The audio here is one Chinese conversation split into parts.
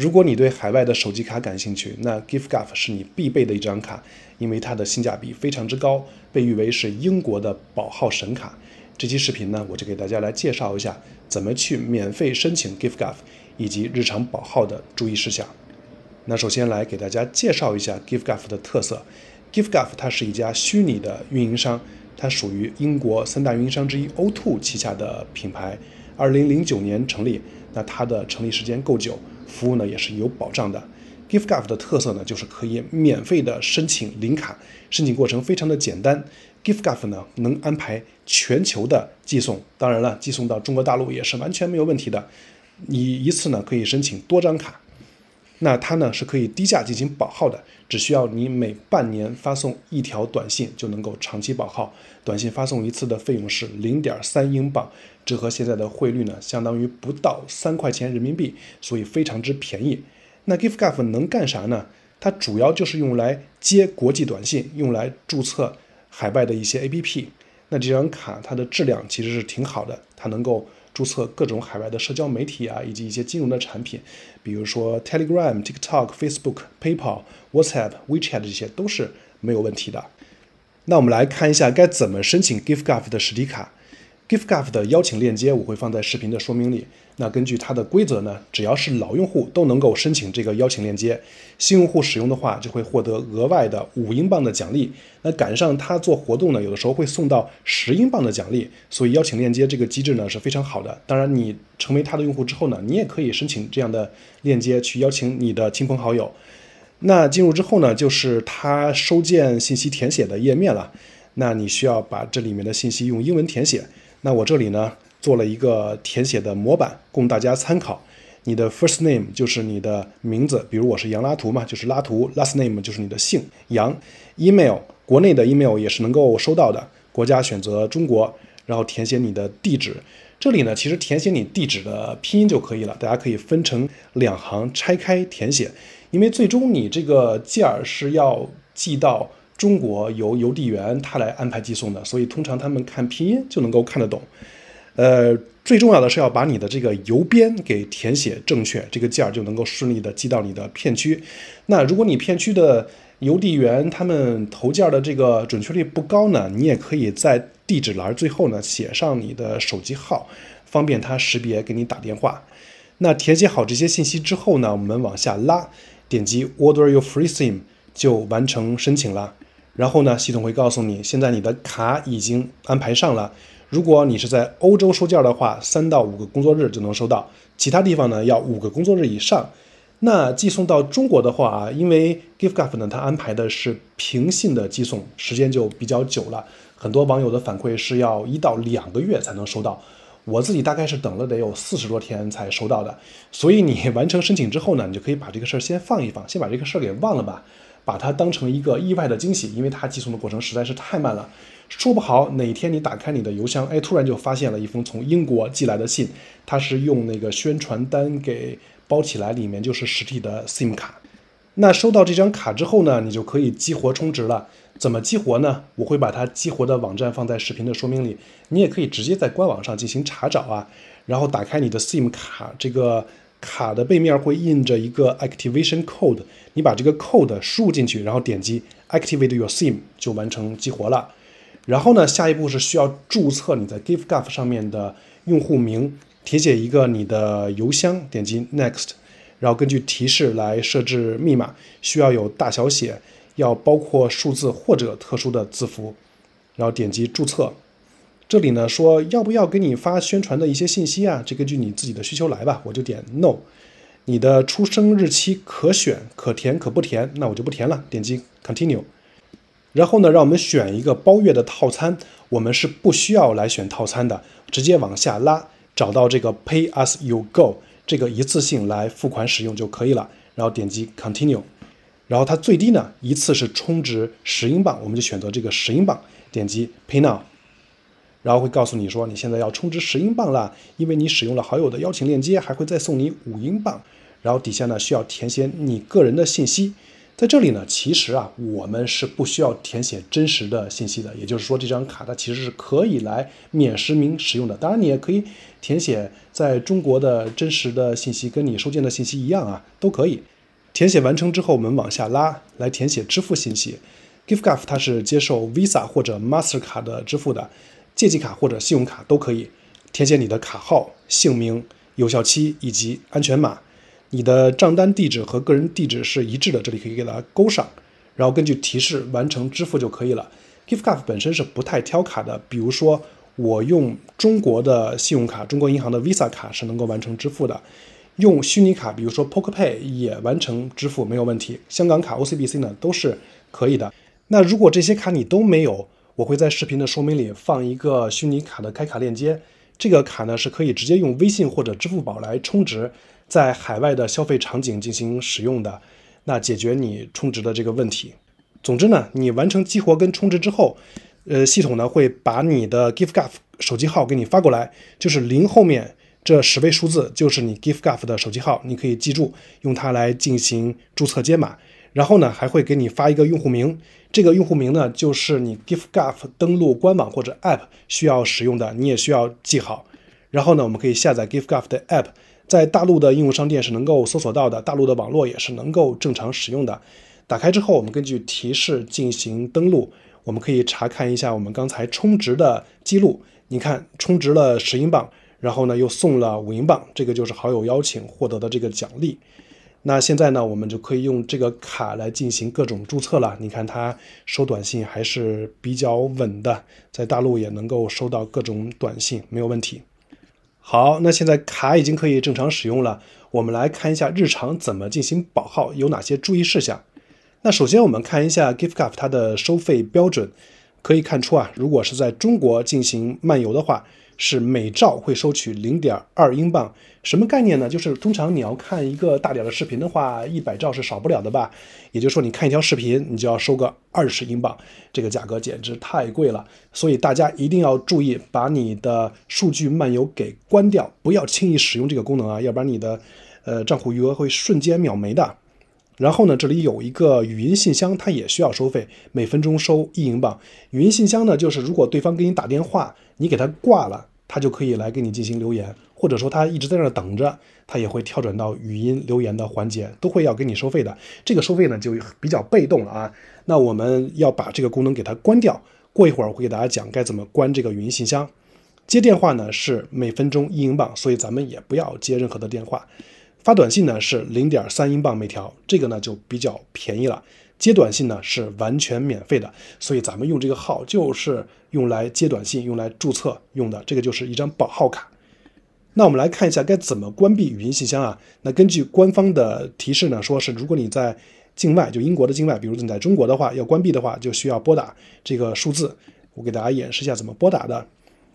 如果你对海外的手机卡感兴趣，那 g i f t a f 是你必备的一张卡，因为它的性价比非常之高，被誉为是英国的保号神卡。这期视频呢，我就给大家来介绍一下怎么去免费申请 g i f t a f 以及日常保号的注意事项。那首先来给大家介绍一下 g i f t g a f d 的特色。g i f t c a f d 它是一家虚拟的运营商，它属于英国三大运营商之一 O2 旗下的品牌，二零零九年成立，那它的成立时间够久。服务呢也是有保障的。g i f t g a v 的特色呢就是可以免费的申请领卡，申请过程非常的简单。Giftgave 呢能安排全球的寄送，当然了，寄送到中国大陆也是完全没有问题的。你一次呢可以申请多张卡。那它呢是可以低价进行保号的，只需要你每半年发送一条短信就能够长期保号，短信发送一次的费用是零点三英镑，折合现在的汇率呢，相当于不到三块钱人民币，所以非常之便宜。那 g i f t g a f 能干啥呢？它主要就是用来接国际短信，用来注册海外的一些 APP。那这张卡它的质量其实是挺好的，它能够。注册各种海外的社交媒体啊，以及一些金融的产品，比如说 Telegram、TikTok、Facebook、PayPal、WhatsApp、WeChat 这些都是没有问题的。那我们来看一下该怎么申请 g i f t g o r d 的实体卡。GiftGave 的邀请链接我会放在视频的说明里。那根据它的规则呢，只要是老用户都能够申请这个邀请链接，新用户使用的话就会获得额外的五英镑的奖励。那赶上他做活动呢，有的时候会送到十英镑的奖励。所以邀请链接这个机制呢是非常好的。当然，你成为他的用户之后呢，你也可以申请这样的链接去邀请你的亲朋好友。那进入之后呢，就是他收件信息填写的页面了。那你需要把这里面的信息用英文填写。那我这里呢做了一个填写的模板供大家参考。你的 first name 就是你的名字，比如我是杨拉图嘛，就是拉图。last name 就是你的姓杨。email 国内的 email 也是能够收到的，国家选择中国，然后填写你的地址。这里呢，其实填写你地址的拼音就可以了，大家可以分成两行拆开填写，因为最终你这个件儿是要寄到。中国由邮递员他来安排寄送的，所以通常他们看拼音就能够看得懂。呃，最重要的是要把你的这个邮编给填写正确，这个件儿就能够顺利的寄到你的片区。那如果你片区的邮递员他们投件的这个准确率不高呢，你也可以在地址栏最后呢写上你的手机号，方便他识别给你打电话。那填写好这些信息之后呢，我们往下拉，点击 Order Your Free s i m 就完成申请了。然后呢，系统会告诉你，现在你的卡已经安排上了。如果你是在欧洲收件的话，三到五个工作日就能收到；其他地方呢，要五个工作日以上。那寄送到中国的话啊，因为 g i f t c u r 呢，它安排的是平信的寄送，时间就比较久了。很多网友的反馈是要一到两个月才能收到。我自己大概是等了得有四十多天才收到的。所以你完成申请之后呢，你就可以把这个事儿先放一放，先把这个事儿给忘了吧。把它当成一个意外的惊喜，因为它寄送的过程实在是太慢了。说不好哪天你打开你的邮箱，哎，突然就发现了一封从英国寄来的信，它是用那个宣传单给包起来，里面就是实体的 SIM 卡。那收到这张卡之后呢，你就可以激活充值了。怎么激活呢？我会把它激活的网站放在视频的说明里，你也可以直接在官网上进行查找啊。然后打开你的 SIM 卡这个。卡的背面会印着一个 activation code，你把这个 code 输入进去，然后点击 activate your sim 就完成激活了。然后呢，下一步是需要注册你在 g i f t g o f 上面的用户名，填写一个你的邮箱，点击 next，然后根据提示来设置密码，需要有大小写，要包括数字或者特殊的字符，然后点击注册。这里呢，说要不要给你发宣传的一些信息啊？这根据你自己的需求来吧。我就点 No。你的出生日期可选、可填、可不填，那我就不填了。点击 Continue。然后呢，让我们选一个包月的套餐。我们是不需要来选套餐的，直接往下拉，找到这个 Pay as you go，这个一次性来付款使用就可以了。然后点击 Continue。然后它最低呢，一次是充值十英镑，我们就选择这个十英镑，点击 Pay now。然后会告诉你说，你现在要充值十英镑了，因为你使用了好友的邀请链接，还会再送你五英镑。然后底下呢需要填写你个人的信息，在这里呢，其实啊我们是不需要填写真实的信息的，也就是说这张卡它其实是可以来免实名使用的。当然你也可以填写在中国的真实的信息，跟你收件的信息一样啊，都可以。填写完成之后，我们往下拉来填写支付信息。Giftgaff 它是接受 Visa 或者 Master 卡的支付的。借记卡或者信用卡都可以，填写你的卡号、姓名、有效期以及安全码。你的账单地址和个人地址是一致的，这里可以给它勾上，然后根据提示完成支付就可以了。Giftcard 本身是不太挑卡的，比如说我用中国的信用卡，中国银行的 Visa 卡是能够完成支付的，用虚拟卡，比如说 p o e y p a y 也完成支付没有问题。香港卡 OCBC 呢都是可以的。那如果这些卡你都没有？我会在视频的说明里放一个虚拟卡的开卡链接，这个卡呢是可以直接用微信或者支付宝来充值，在海外的消费场景进行使用的，那解决你充值的这个问题。总之呢，你完成激活跟充值之后，呃，系统呢会把你的 giftguf 手机号给你发过来，就是零后面这十位数字就是你 giftguf 的手机号，你可以记住，用它来进行注册接码。然后呢，还会给你发一个用户名，这个用户名呢，就是你 g i f t g i f 登录官网或者 App 需要使用的，你也需要记好。然后呢，我们可以下载 g i f t g i f f 的 App，在大陆的应用商店是能够搜索到的，大陆的网络也是能够正常使用的。打开之后，我们根据提示进行登录。我们可以查看一下我们刚才充值的记录，你看，充值了十英镑，然后呢，又送了五英镑，这个就是好友邀请获得的这个奖励。那现在呢，我们就可以用这个卡来进行各种注册了。你看它收短信还是比较稳的，在大陆也能够收到各种短信，没有问题。好，那现在卡已经可以正常使用了。我们来看一下日常怎么进行保号，有哪些注意事项。那首先我们看一下 Giftcard 它的收费标准，可以看出啊，如果是在中国进行漫游的话。是每兆会收取零点二英镑，什么概念呢？就是通常你要看一个大点的视频的话，一百兆是少不了的吧？也就是说，你看一条视频，你就要收个二十英镑，这个价格简直太贵了。所以大家一定要注意，把你的数据漫游给关掉，不要轻易使用这个功能啊，要不然你的，呃，账户余额会瞬间秒没的。然后呢，这里有一个语音信箱，它也需要收费，每分钟收一英镑。语音信箱呢，就是如果对方给你打电话，你给他挂了。他就可以来给你进行留言，或者说他一直在那儿等着，他也会跳转到语音留言的环节，都会要给你收费的。这个收费呢就比较被动了啊。那我们要把这个功能给它关掉。过一会儿我会给大家讲该怎么关这个语音信箱。接电话呢是每分钟一英镑，所以咱们也不要接任何的电话。发短信呢是零点三英镑每条，这个呢就比较便宜了。接短信呢是完全免费的，所以咱们用这个号就是用来接短信、用来注册用的，这个就是一张保号卡。那我们来看一下该怎么关闭语音信箱啊？那根据官方的提示呢，说是如果你在境外，就英国的境外，比如你在中国的话，要关闭的话，就需要拨打这个数字。我给大家演示一下怎么拨打的。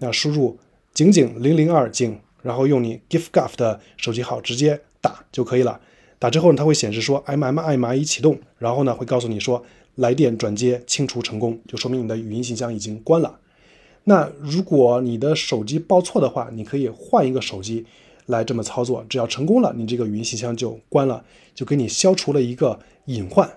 那输入井井零零二井，然后用你 g i f g a f 的手机号直接打就可以了。打之后呢，它会显示说 MMI 已启动，然后呢会告诉你说来电转接清除成功，就说明你的语音信箱已经关了。那如果你的手机报错的话，你可以换一个手机来这么操作，只要成功了，你这个语音信箱就关了，就给你消除了一个隐患。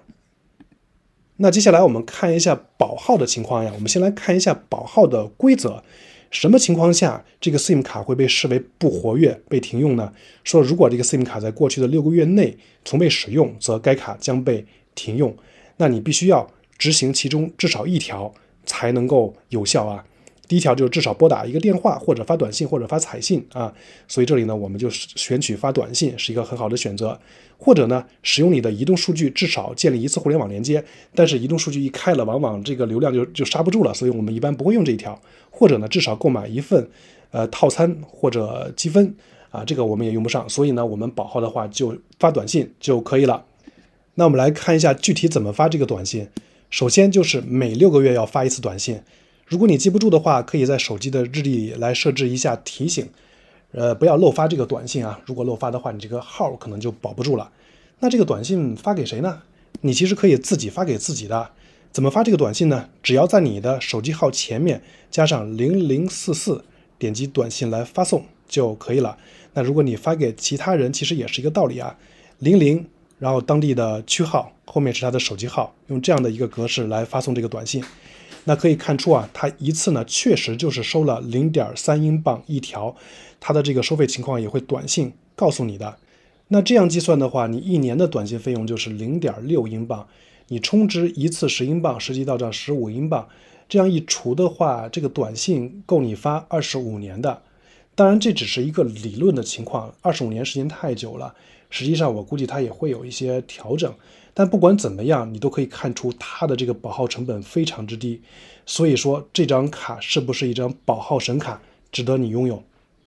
那接下来我们看一下保号的情况呀，我们先来看一下保号的规则。什么情况下这个 SIM 卡会被视为不活跃、被停用呢？说如果这个 SIM 卡在过去的六个月内从未使用，则该卡将被停用。那你必须要执行其中至少一条才能够有效啊。第一条就是至少拨打一个电话，或者发短信，或者发彩信啊。所以这里呢，我们就选取发短信是一个很好的选择。或者呢，使用你的移动数据至少建立一次互联网连接。但是移动数据一开了，往往这个流量就就刹不住了，所以我们一般不会用这一条。或者呢，至少购买一份呃套餐或者积分啊，这个我们也用不上。所以呢，我们保号的话就发短信就可以了。那我们来看一下具体怎么发这个短信。首先就是每六个月要发一次短信。如果你记不住的话，可以在手机的日历里来设置一下提醒，呃，不要漏发这个短信啊。如果漏发的话，你这个号可能就保不住了。那这个短信发给谁呢？你其实可以自己发给自己的。怎么发这个短信呢？只要在你的手机号前面加上零零四四，点击短信来发送就可以了。那如果你发给其他人，其实也是一个道理啊，零零，然后当地的区号，后面是他的手机号，用这样的一个格式来发送这个短信。那可以看出啊，它一次呢确实就是收了零点三英镑一条，它的这个收费情况也会短信告诉你的。那这样计算的话，你一年的短信费用就是零点六英镑，你充值一次十英镑，实际到账十五英镑，这样一除的话，这个短信够你发二十五年的。当然，这只是一个理论的情况，二十五年时间太久了。实际上，我估计它也会有一些调整，但不管怎么样，你都可以看出它的这个保号成本非常之低。所以说，这张卡是不是一张保号神卡，值得你拥有？